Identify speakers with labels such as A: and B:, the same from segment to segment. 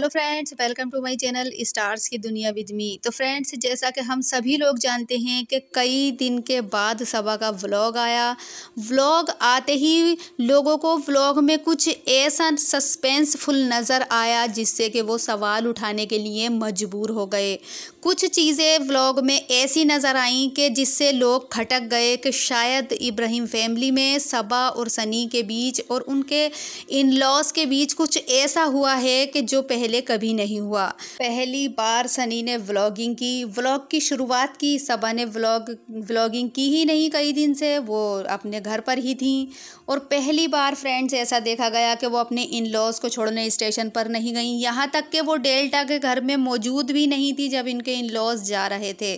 A: hello friends welcome to my channel stars की दुनिया with me तो फ्रेंड्स जैसा कि हम सभी लोग जानते हैं कि कई दिन के बाद सभा का व्लॉग आया व्लॉग आते ही लोगों को व्लॉग में कुछ ऐसा सस्पेंसफुल नज़र आया जिससे कि वो सवाल उठाने के लिए मजबूर हो गए कुछ चीज़ें व्लॉग में ऐसी नज़र आईं कि जिससे लोग खटक गए कि शायद इब्राहिम फैमिली में सबा और सनी के बीच और उनके इन लॉस के बीच कुछ ऐसा हुआ है कि जो पहले पहले कभी नहीं हुआ पहली बार सनी ने व्लॉगिंग की व्लॉग की शुरुआत की सबा ने व्लॉग व्लॉगिंग की ही नहीं कई दिन से वो अपने घर पर ही थी और पहली बार फ्रेंड्स ऐसा देखा गया कि वो अपने इन लॉज़ को छोड़ने स्टेशन पर नहीं गई यहाँ तक कि वो डेल्टा के घर में मौजूद भी नहीं थी जब इनके इन लॉज़ जा रहे थे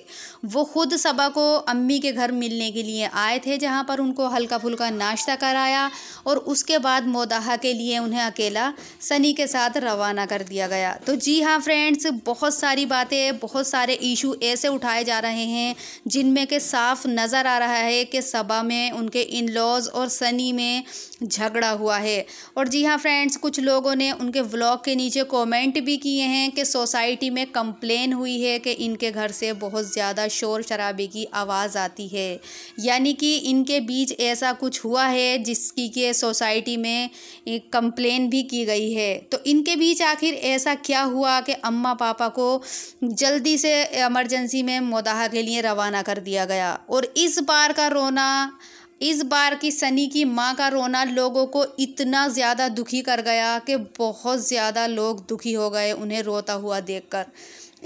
A: वो खुद सबा को अम्मी के घर मिलने के लिए आए थे जहाँ पर उनको हल्का फुल्का नाश्ता कराया और उसके बाद मोदाहा के लिए उन्हें अकेला सनी के साथ रवाना कर दिया दिया गया तो जी हाँ फ्रेंड्स बहुत सारी बातें बहुत सारे इशू ऐसे उठाए जा रहे हैं जिनमें के साफ नज़र आ रहा है कि सभा में उनके इन लॉज और सनी में झगड़ा हुआ है और जी हाँ फ्रेंड्स कुछ लोगों ने उनके व्लॉग के नीचे कमेंट भी किए हैं कि सोसाइटी में कंप्लेन हुई है कि इनके घर से बहुत ज़्यादा शोर शराबे की आवाज़ आती है यानी कि इनके बीच ऐसा कुछ हुआ है जिसकी के सोसाइटी में कंप्लेन भी की गई है तो इनके बीच आखिर ऐसा क्या हुआ कि अम्मा पापा को जल्दी से एमरजेंसी में मोदाहा के लिए रवाना कर दिया गया और इस बार का रोना इस बार की सनी की माँ का रोना लोगों को इतना ज़्यादा दुखी कर गया कि बहुत ज़्यादा लोग दुखी हो गए उन्हें रोता हुआ देखकर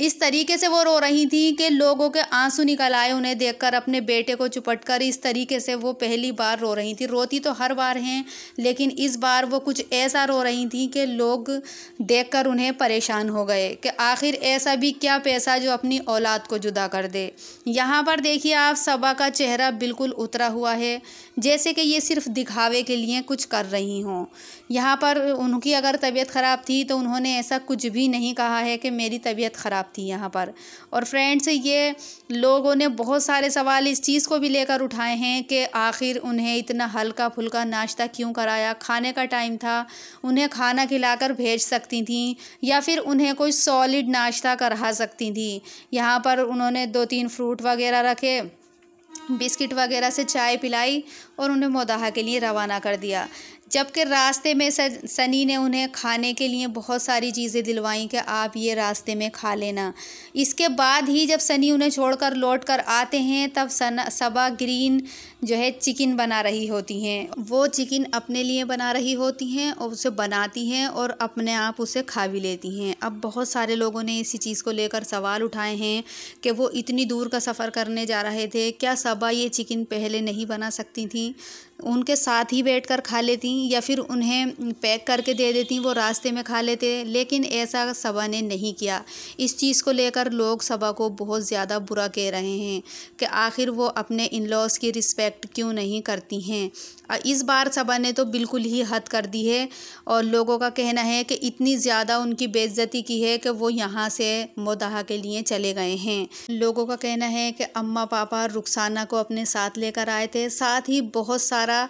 A: इस तरीके से वो रो रही थी कि लोगों के आंसू निकल आए उन्हें देखकर अपने बेटे को चुपट कर इस तरीके से वो पहली बार रो रही थी रोती तो हर बार हैं लेकिन इस बार वो कुछ ऐसा रो रही थी कि लोग देखकर उन्हें परेशान हो गए कि आखिर ऐसा भी क्या पैसा जो अपनी औलाद को जुदा कर दे यहाँ पर देखिए आप सबा का चेहरा बिल्कुल उतरा हुआ है जैसे कि ये सिर्फ दिखावे के लिए कुछ कर रही हों यहाँ पर उनकी अगर तबीयत ख़राब थी तो उन्होंने ऐसा कुछ भी नहीं कहा है कि मेरी तबीयत ख़राब बात थी यहाँ पर और फ्रेंड्स ये लोगों ने बहुत सारे सवाल इस चीज़ को भी लेकर उठाए हैं कि आखिर उन्हें इतना हल्का फुल्का नाश्ता क्यों कराया खाने का टाइम था उन्हें खाना खिलाकर भेज सकती थी या फिर उन्हें कोई सॉलिड नाश्ता करा सकती थी यहाँ पर उन्होंने दो तीन फ्रूट वगैरह रखे बिस्किट वगैरह से चाय पिलाई और उन्हें मोदाहा के लिए रवाना कर दिया जबकि रास्ते में सनी ने उन्हें खाने के लिए बहुत सारी चीज़ें दिलवाईं कि आप ये रास्ते में खा लेना इसके बाद ही जब सनी उन्हें छोड़कर लौट कर आते हैं तब सना सबा ग्रीन जो है चिकन बना रही होती हैं वो चिकन अपने लिए बना रही होती हैं और उसे बनाती हैं और अपने आप उसे खा भी लेती हैं अब बहुत सारे लोगों ने इसी चीज़ को लेकर सवाल उठाए हैं कि वो इतनी दूर का सफ़र करने जा रहे थे क्या सबा ये चिकन पहले नहीं बना सकती थी उनके साथ ही बैठ कर खा लेती या फिर उन्हें पैक करके दे देती वो रास्ते में खा लेते लेकिन ऐसा सबा ने नहीं किया इस चीज़ को लेकर लोग सबा को बहुत ज़्यादा बुरा कह रहे हैं कि आखिर वो अपने इन लॉज की रिस्पेक्ट एक्ट क्यों नहीं करती हैं इस बार सबा ने तो बिल्कुल ही हद कर दी है और लोगों का कहना है कि इतनी ज़्यादा उनकी बेजती की है कि वो यहाँ से मुदहा के लिए चले गए हैं लोगों का कहना है कि अम्मा पापा रुखसाना को अपने साथ लेकर आए थे साथ ही बहुत सारा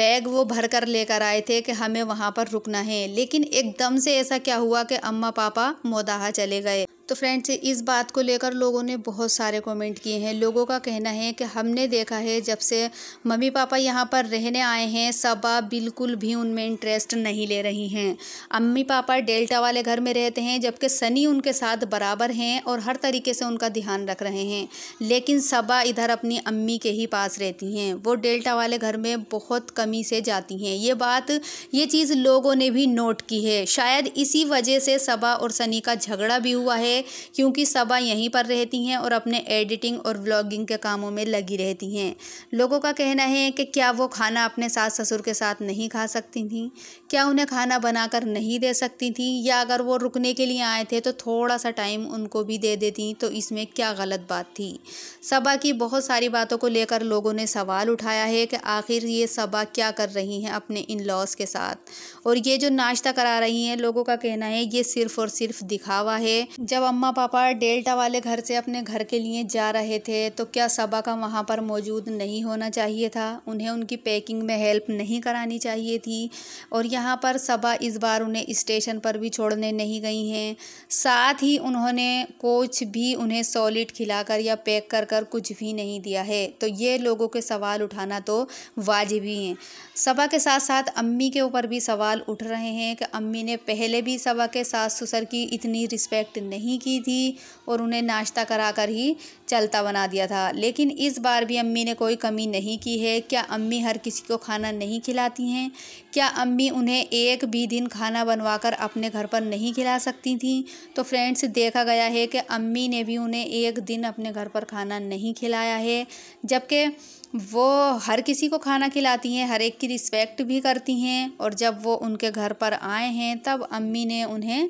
A: बैग वो भर कर लेकर आए थे कि हमें वहाँ पर रुकना है लेकिन एकदम से ऐसा क्या हुआ कि अम्मा पापा मोदाहा चले गए तो फ्रेंड्स इस बात को लेकर लोगों ने बहुत सारे कमेंट किए हैं लोगों का कहना है कि हमने देखा है जब से मम्मी पापा यहाँ पर रहने आए हैं सबा बिल्कुल भी उनमें इंटरेस्ट नहीं ले रही हैं अम्मी पापा डेल्टा वाले घर में रहते हैं जबकि सनी उनके साथ बराबर हैं और हर तरीके से उनका ध्यान रख रहे हैं लेकिन सबा इधर अपनी अम्मी के ही पास रहती हैं वो डेल्टा वाले घर में बहुत कमी से जाती हैं ये बात ये चीज़ लोगों ने भी नोट की है शायद इसी वजह से सबा और सनी का झगड़ा भी हुआ है है क्योंकि सबा यहीं पर रहती हैं और अपने एडिटिंग और व्लॉगिंग के कामों में लगी रहती हैं लोगों का कहना है कि क्या वो खाना अपने सास ससुर के साथ नहीं खा सकती थी क्या उन्हें खाना बनाकर नहीं दे सकती थी या अगर वो रुकने के लिए आए थे तो थोड़ा सा टाइम उनको भी दे देती तो इसमें क्या गलत बात थी सबा की बहुत सारी बातों को लेकर लोगों ने सवाल उठाया है कि आखिर ये सबा क्या कर रही हैं अपने इन लॉस के साथ और ये जो नाश्ता करा रही हैं लोगों का कहना है ये सिर्फ़ और सिर्फ दिखावा है जब अम्मा पापा डेल्टा वाले घर से अपने घर के लिए जा रहे थे तो क्या सबा का वहाँ पर मौजूद नहीं होना चाहिए था उन्हें उनकी पैकिंग में हेल्प नहीं करानी चाहिए थी और यहाँ पर सबा इस बार उन्हें स्टेशन पर भी छोड़ने नहीं गई हैं साथ ही उन्होंने कोच भी उन्हें सॉलिड खिलाकर या पैक कर कर कुछ भी नहीं दिया है तो ये लोगों के सवाल उठाना तो वाजिब ही हैं सबा के साथ साथ अम्मी के ऊपर भी सवाल उठ रहे हैं कि अम्मी ने पहले भी सबा के सास ससुर की इतनी रिस्पेक्ट नहीं नहीं की थी और उन्हें नाश्ता कराकर ही चलता बना दिया था लेकिन इस बार भी अम्मी ने कोई कमी नहीं की है क्या अम्मी हर किसी को खाना नहीं खिलाती हैं क्या अम्मी उन्हें एक भी दिन खाना बनवाकर अपने घर पर नहीं खिला सकती थी तो फ्रेंड्स देखा गया है कि अम्मी ने भी उन्हें एक दिन अपने घर पर खाना नहीं खिलाया है जबकि वो हर किसी को खाना खिलाती हैं हर एक की रिस्पेक्ट भी करती हैं और जब वो उनके घर पर आए हैं तब अम्मी ने उन्हें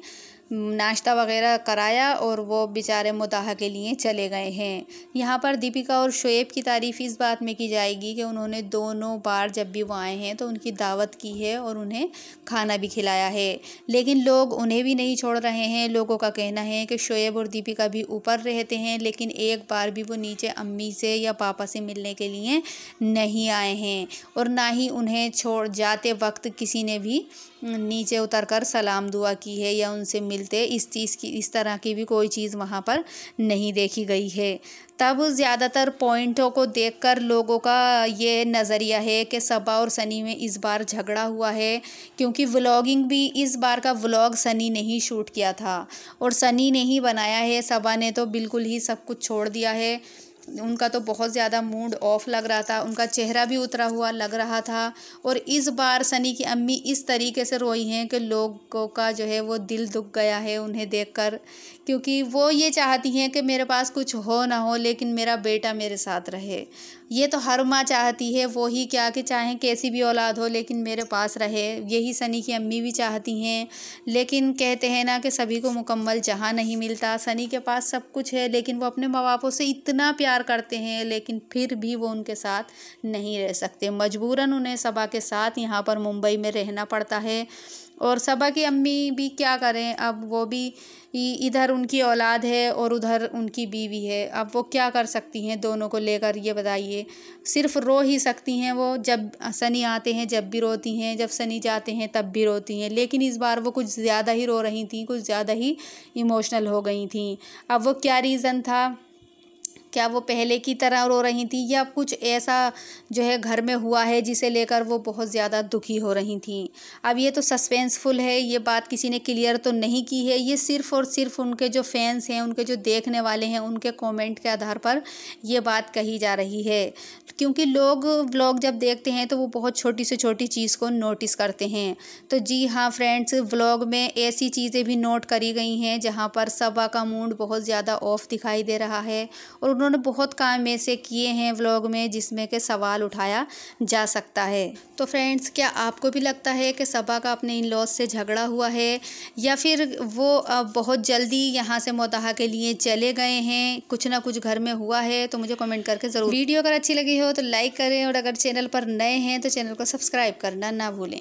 A: नाश्ता वगैरह कराया और वो बेचारे मुताह के लिए चले गए हैं यहाँ पर दीपिका और शोएब की तारीफ़ इस बात में की जाएगी कि उन्होंने दोनों बार जब भी वो आए हैं तो उनकी दावत की है और उन्हें खाना भी खिलाया है लेकिन लोग उन्हें भी नहीं छोड़ रहे हैं लोगों का कहना है कि शोएब और दीपिका भी ऊपर रहते हैं लेकिन एक बार भी वो नीचे अम्मी से या पापा से मिलने के लिए नहीं आए हैं और ना ही उन्हें छोड़ जाते वक्त किसी ने भी नीचे उतर कर सलाम दुआ की है या उनसे मिल मिलते इस चीज़ की इस तरह की भी कोई चीज़ वहाँ पर नहीं देखी गई है तब ज़्यादातर पॉइंटों को देखकर लोगों का ये नज़रिया है कि सबा और सनी में इस बार झगड़ा हुआ है क्योंकि व्लॉगिंग भी इस बार का व्लॉग सनी ने ही शूट किया था और सनी ने ही बनाया है सबा ने तो बिल्कुल ही सब कुछ छोड़ दिया है उनका तो बहुत ज़्यादा मूड ऑफ लग रहा था उनका चेहरा भी उतरा हुआ लग रहा था और इस बार सनी की अम्मी इस तरीके से रोई हैं कि लोगों का जो है वो दिल दुख गया है उन्हें देखकर क्योंकि वो ये चाहती हैं कि मेरे पास कुछ हो ना हो लेकिन मेरा बेटा मेरे साथ रहे ये तो हर माँ चाहती है वो ही क्या कि चाहें कैसी भी औलाद हो लेकिन मेरे पास रहे यही सनी की अम्मी भी चाहती हैं लेकिन कहते हैं ना कि सभी को मुकम्मल जहाँ नहीं मिलता सनी के पास सब कुछ है लेकिन वो अपने माँ बापों से इतना प्यार करते हैं लेकिन फिर भी वो उनके साथ नहीं रह सकते मजबूरन उन्हें सबा के साथ यहाँ पर मुंबई में रहना पड़ता है और सबा की अम्मी भी क्या करें अब वो भी इधर उनकी औलाद है और उधर उनकी बीवी है अब वो क्या कर सकती हैं दोनों को लेकर ये बताइए सिर्फ रो ही सकती हैं वो जब सनी आते हैं जब भी रोती हैं जब सनी जाते हैं तब भी रोती हैं लेकिन इस बार वो कुछ ज़्यादा ही रो रही थी कुछ ज़्यादा ही इमोशनल हो गई थी अब वो क्या रीज़न था क्या वो पहले की तरह रो रही थी या कुछ ऐसा जो है घर में हुआ है जिसे लेकर वो बहुत ज़्यादा दुखी हो रही थी अब ये तो सस्पेंसफुल है ये बात किसी ने क्लियर तो नहीं की है ये सिर्फ़ और सिर्फ उनके जो फैंस हैं उनके जो देखने वाले हैं उनके कमेंट के आधार पर ये बात कही जा रही है क्योंकि लोग व्लॉग जब देखते हैं तो वो बहुत छोटी से छोटी चीज़ को नोटिस करते हैं तो जी हाँ फ्रेंड्स व्लॉग में ऐसी चीज़ें भी नोट करी गई हैं जहाँ पर सबा का मूड बहुत ज़्यादा ऑफ दिखाई दे रहा है और उन्होंने उन्होंने बहुत काम ऐसे किए हैं व्लॉग में जिसमें के सवाल उठाया जा सकता है तो फ्रेंड्स क्या आपको भी लगता है कि सबा का अपने इन लॉज से झगड़ा हुआ है या फिर वो बहुत जल्दी यहाँ से मोतहा के लिए चले गए हैं कुछ ना कुछ घर में हुआ है तो मुझे कमेंट करके ज़रूर वीडियो अगर अच्छी लगी हो तो लाइक करें और अगर चैनल पर नए हैं तो चैनल को सब्सक्राइब करना ना भूलें